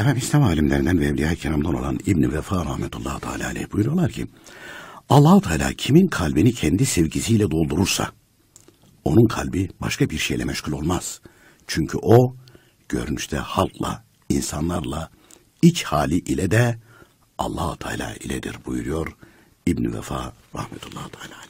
Efendim İslam alimlerinden ve Evliya-i olan İbni Vefa rahmetullahi teala aleyh buyuruyorlar ki allah Teala kimin kalbini kendi sevgisiyle doldurursa onun kalbi başka bir şeyle meşgul olmaz. Çünkü o görünüşte halkla, insanlarla, iç hali ile de allah Teala iledir buyuruyor İbni Vefa rahmetullahi teala aleyh.